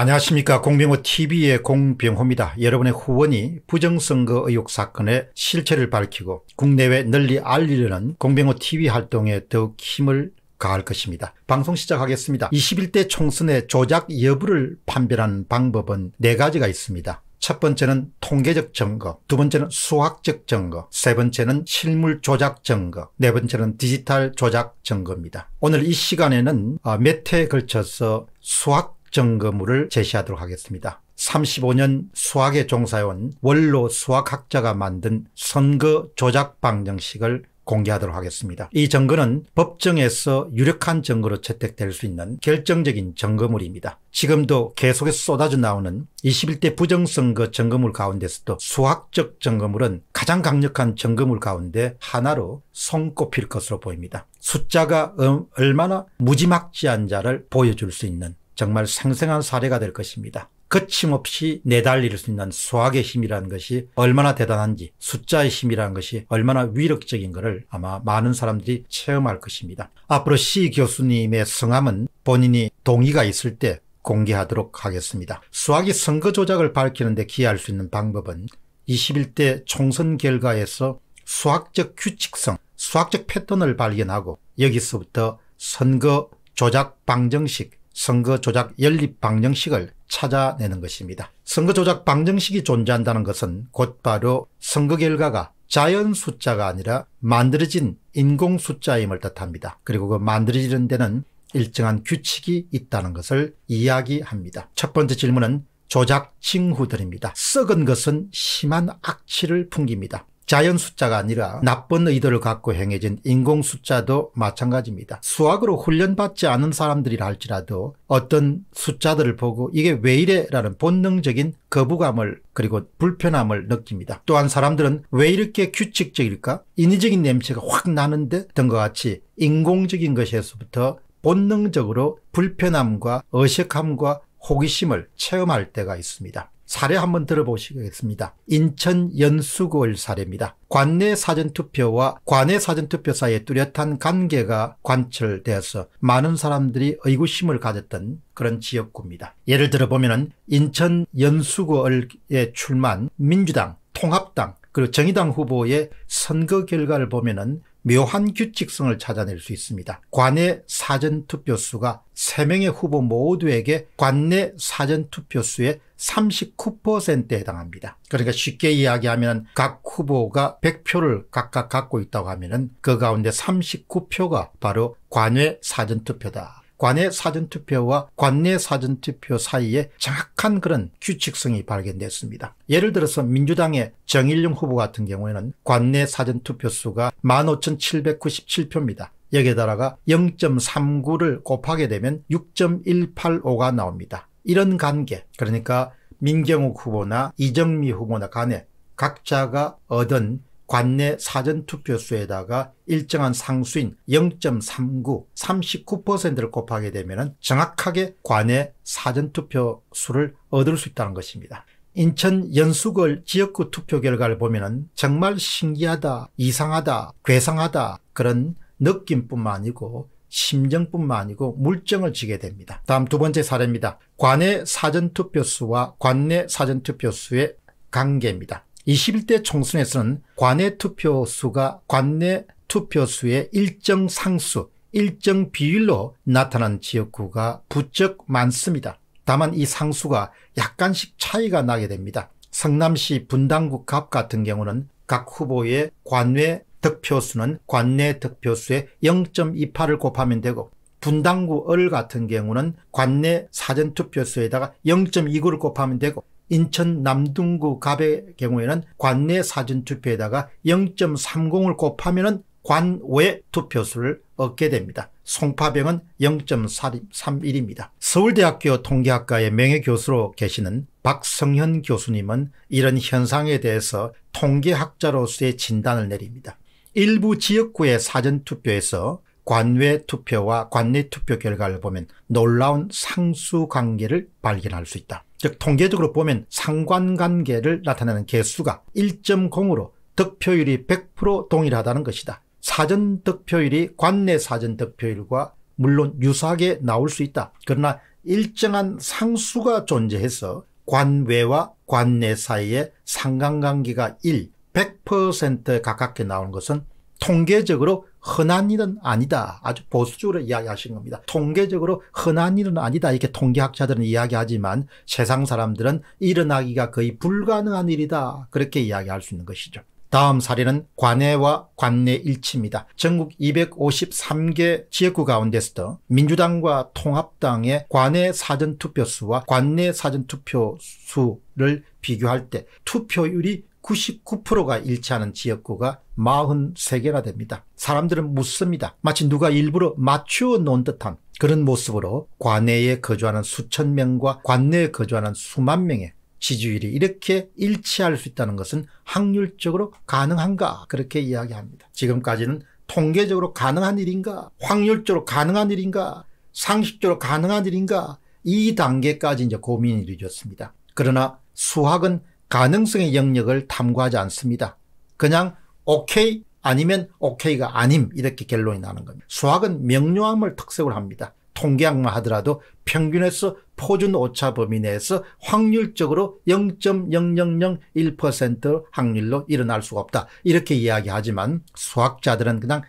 안녕하십니까 공병호TV의 공병호입니다. 여러분의 후원이 부정선거 의혹 사건의 실체를 밝히고 국내외 널리 알리려는 공병호TV 활동에 더욱 힘을 가할 것입니다. 방송 시작하겠습니다. 21대 총선의 조작 여부를 판별하는 방법은 네 가지가 있습니다. 첫 번째는 통계적 증거, 두 번째는 수학적 증거, 세 번째는 실물 조작 증거, 네 번째는 디지털 조작 증거입니다. 오늘 이 시간에는 몇 어, 회에 걸쳐서 수학 점거물을 제시하도록 하겠습니다. 35년 수학에 종사해온 원로 수학학자가 만든 선거 조작 방정식을 공개하도록 하겠습니다. 이 증거는 법정에서 유력한 증거로 채택될 수 있는 결정적인 증거물입니다. 지금도 계속해서 쏟아져 나오는 21대 부정선거 증거물 가운데서도 수학적 증거물은 가장 강력한 증거물 가운데 하나로 손꼽힐 것으로 보입니다. 숫자가 얼마나 무지막지한 자를 보여줄 수 있는 정말 생생한 사례가 될 것입니다. 거침없이 내달릴 수 있는 수학의 힘이라는 것이 얼마나 대단한지 숫자의 힘이라는 것이 얼마나 위력적인 것을 아마 많은 사람들이 체험할 것입니다. 앞으로 C 교수님의 성함은 본인이 동의가 있을 때 공개하도록 하겠습니다. 수학이 선거 조작을 밝히는데 기여할 수 있는 방법은 21대 총선 결과에서 수학적 규칙성, 수학적 패턴을 발견하고 여기서부터 선거 조작 방정식, 선거 조작 연립 방정식을 찾아내는 것입니다. 선거 조작 방정식이 존재한다는 것은 곧바로 선거 결과가 자연 숫자가 아니라 만들어진 인공 숫자임을 뜻합니다. 그리고 그 만들어지는 데는 일정한 규칙이 있다는 것을 이야기합니다. 첫 번째 질문은 조작 징후들입니다. 썩은 것은 심한 악취를 풍깁니다. 자연 숫자가 아니라 나쁜 의도를 갖고 행해진 인공 숫자도 마찬가지입니다. 수학으로 훈련받지 않은 사람들이라 할지라도 어떤 숫자들을 보고 이게 왜 이래 라는 본능적인 거부감을 그리고 불편함을 느낍니다. 또한 사람들은 왜 이렇게 규칙적일까? 인위적인 냄새가 확 나는데 등과 같이 인공적인 것에서부터 본능적으로 불편함과 어색함과 호기심을 체험할 때가 있습니다. 사례 한번 들어보시겠습니다. 인천 연수구을 사례입니다. 관내 사전투표와 관내 사전투표 사이의 뚜렷한 관계가 관철되어서 많은 사람들이 의구심을 가졌던 그런 지역구입니다. 예를 들어보면 인천 연수구을에 출마한 민주당, 통합당, 그리고 정의당 후보의 선거 결과를 보면 묘한 규칙성을 찾아낼 수 있습니다. 관내 사전투표수가 3명의 후보 모두에게 관내 사전투표수의 39%에 해당합니다. 그러니까 쉽게 이야기하면 각 후보가 100표를 각각 갖고 있다고 하면 그 가운데 39표가 바로 관외 사전투표다. 관외 사전투표와 관내 사전투표 사이에 정확한 그런 규칙성이 발견됐습니다. 예를 들어서 민주당의 정일용 후보 같은 경우에는 관내 사전투표 수가 15,797표입니다. 여기에다가 0.39를 곱하게 되면 6.185가 나옵니다. 이런 관계 그러니까 민경욱 후보나 이정미 후보나 간에 각자가 얻은 관내 사전투표수에다가 일정한 상수인 0.39, 39%를 곱하게 되면 정확하게 관내 사전투표수를 얻을 수 있다는 것입니다. 인천 연수구 지역구 투표 결과를 보면 정말 신기하다, 이상하다, 괴상하다 그런 느낌뿐만 아니고 심정뿐만 아니고 물증을 지게 됩니다. 다음 두 번째 사례입니다. 관내 사전투표수와 관내 사전투표수의 관계입니다. 21대 총선에서는 관내 투표수가 관내 투표수의 일정 상수, 일정 비율로 나타난 지역구가 부쩍 많습니다. 다만 이 상수가 약간씩 차이가 나게 됩니다. 성남시 분당구 갑 같은 경우는 각 후보의 관외 득표수는 관내 득표수의 0.28을 곱하면 되고 분당구 을 같은 경우는 관내 사전투표수에다가 0.29를 곱하면 되고 인천 남등구 갑의 경우에는 관내 사전투표에다가 0.30을 곱하면 관외 투표수를 얻게 됩니다. 송파병은 0.31입니다. 서울대학교 통계학과의 명예교수로 계시는 박성현 교수님은 이런 현상에 대해서 통계학자로서의 진단을 내립니다. 일부 지역구의 사전투표에서 관외 투표와 관내 투표 결과를 보면 놀라운 상수 관계를 발견할 수 있다. 즉 통계적으로 보면 상관관계를 나타내는 개수가 1.0으로 득표율이 100% 동일하다는 것이다. 사전 득표율이 관내 사전 득표율과 물론 유사하게 나올 수 있다. 그러나 일정한 상수가 존재해서 관외와 관내 사이의 상관관계가 1, 100% 가깝게 나오는 것은 통계적으로 흔한 일은 아니다. 아주 보수적으로 이야기하신 겁니다. 통계적으로 흔한 일은 아니다. 이렇게 통계학자들은 이야기하지만 세상 사람들은 일어나기가 거의 불가능한 일이다. 그렇게 이야기할 수 있는 것이죠. 다음 사례는 관해와 관내 일치입니다. 전국 253개 지역구 가운데서도 민주당과 통합당의 관내 사전투표수와 관내 사전투표수를 비교할 때 투표율이 99%가 일치하는 지역구가 43개나 됩니다. 사람들은 묻습니다. 마치 누가 일부러 맞추어 놓은 듯한 그런 모습으로 관내에 거주하는 수천 명과 관내에 거주하는 수만 명의 지지율이 이렇게 일치할 수 있다는 것은 확률적으로 가능한가 그렇게 이야기합니다. 지금까지는 통계적으로 가능한 일인가 확률적으로 가능한 일인가 상식적으로 가능한 일인가 이 단계까지 이제 고민이 되었습니다. 그러나 수학은 가능성의 영역을 탐구하지 않습니다. 그냥 오케이 아니면 오케이가 아님 이렇게 결론이 나는 겁니다. 수학은 명료함을 특색을 합니다. 통계학만 하더라도 평균에서 포준 오차 범위 내에서 확률적으로 0.0001% 확률로 일어날 수가 없다. 이렇게 이야기하지만 수학자들은 그냥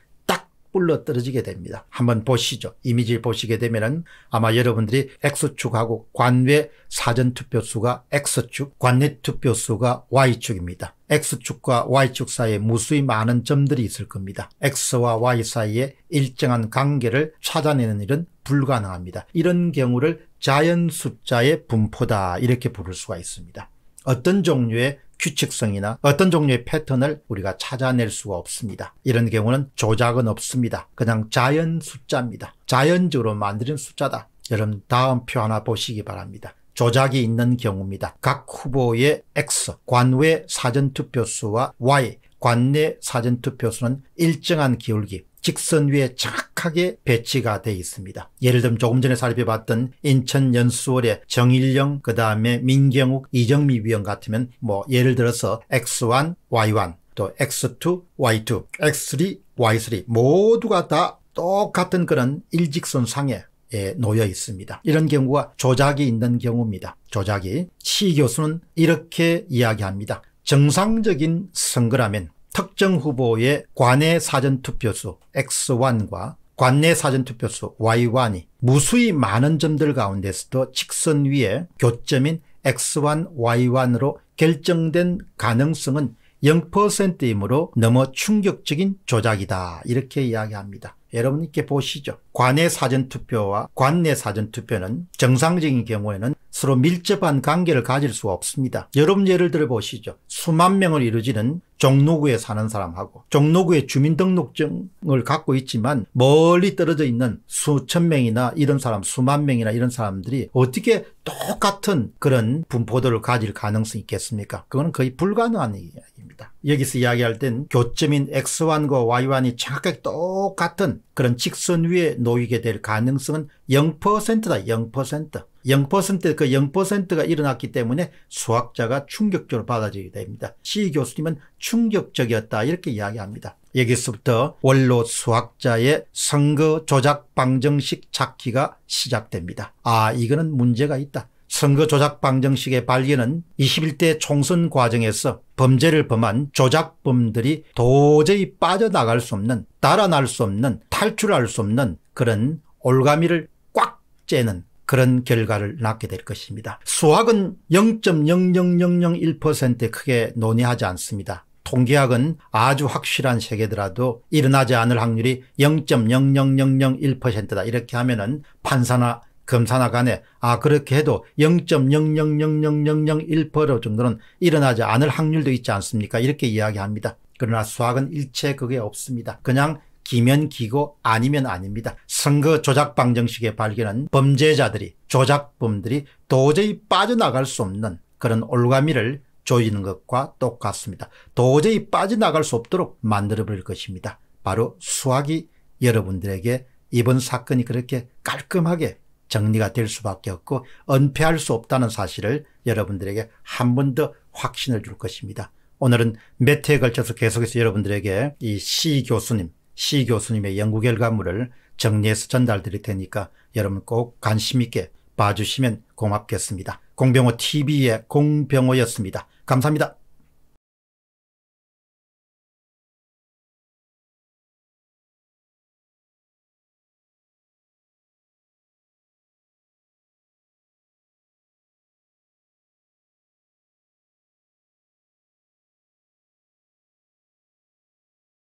뿔러 떨어지게 됩니다. 한번 보시죠. 이미지 를 보시게 되면 아마 여러분들이 X축하고 관외 사전투표수가 X축, 관내투표수가 Y축입니다. X축과 Y축 사이에 무수히 많은 점들이 있을 겁니다. X와 Y 사이에 일정한 관계를 찾아내는 일은 불가능합니다. 이런 경우를 자연 숫자의 분포다 이렇게 부를 수가 있습니다. 어떤 종류의 규칙성이나 어떤 종류의 패턴을 우리가 찾아낼 수가 없습니다. 이런 경우는 조작은 없습니다. 그냥 자연 숫자입니다. 자연적으로 만드는 숫자다. 여러분 다음 표 하나 보시기 바랍니다. 조작이 있는 경우입니다. 각 후보의 X, 관외 사전투표수와 Y, 관내 사전투표수는 일정한 기울기, 직선 위에 정확하게 배치가 돼 있습니다. 예를 들면 조금 전에 살펴봤던 인천 연수월의 정일영 그 다음에 민경욱 이정미 위원 같으면 뭐 예를 들어서 X1, Y1 또 X2, Y2, X3, Y3 모두가 다 똑같은 그런 일직선 상에 예, 놓여 있습니다. 이런 경우가 조작이 있는 경우입니다. 조작이. 시 교수는 이렇게 이야기합니다. 정상적인 선거라면 특정 후보의 관내 사전투표수 X1과 관내 사전투표수 Y1이 무수히 많은 점들 가운데서도 직선 위에 교점인 X1, Y1으로 결정된 가능성은 0%이므로 너무 충격적인 조작이다 이렇게 이야기합니다. 여러분 이렇게 보시죠. 관내 사전투표와 관내 사전투표는 정상적인 경우에는 서로 밀접한 관계를 가질 수 없습니다. 여러분 예를 들어 보시죠. 수만 명을 이루지는 종로구에 사는 사람하고 종로구에 주민등록증을 갖고 있지만 멀리 떨어져 있는 수천 명이나 이런 사람 수만 명이나 이런 사람들이 어떻게 똑같은 그런 분포도를 가질 가능성이 있겠습니까? 그거는 거의 불가능한 이야기입니다. 여기서 이야기할 땐 교점인 X1과 Y1이 정확하게 똑같은 그런 직선 위에 놓이게 될 가능성은 0%다. 0%. 0%그 0%가 일어났기 때문에 수학자가 충격적으로 받아들이게 됩니다. C 교수님은 충격적이었다 이렇게 이야기합니다. 여기서부터 원로 수학자의 선거 조작 방정식 찾기가 시작됩니다. 아 이거는 문제가 있다. 선거 조작 방정식의 발견은 21대 총선 과정에서 범죄를 범한 조작범들이 도저히 빠져나갈 수 없는 달아날 수 없는 탈출할 수 없는 그런 올가미를 꽉 째는 그런 결과를 낳게 될 것입니다. 수학은 0 0 0 0 0 1 크게 논의하지 않습니다. 통계학은 아주 확실한 세계더라도 일어나지 않을 확률이 0.00001%다 이렇게 하면은 판사나 검사나 간에 아 그렇게 해도 0.0000001% 정도는 일어나지 않을 확률도 있지 않습니까 이렇게 이야기합니다. 그러나 수학은 일체 그게 없습니다. 그냥 기면 기고 아니면 아닙니다. 선거 조작 방정식의 발견은 범죄자들이 조작범들이 도저히 빠져나갈 수 없는 그런 올가미를 조이는 것과 똑같습니다. 도저히 빠져나갈 수 없도록 만들어버릴 것입니다. 바로 수학이 여러분들에게 이번 사건이 그렇게 깔끔하게 정리가 될 수밖에 없고 은폐할 수 없다는 사실을 여러분들에게 한 번 더 확신을 줄 것입니다. 오늘은 몇 회에 걸쳐서 계속해서 여러분들에게 이시 교수님, 시 교수님의 연구 결과물을 정리해서 전달 드릴 테니까 여러분 꼭 관심 있게 봐주시면 고맙겠습니다. 공병호 TV의 공병호였습니다. 감사합니다.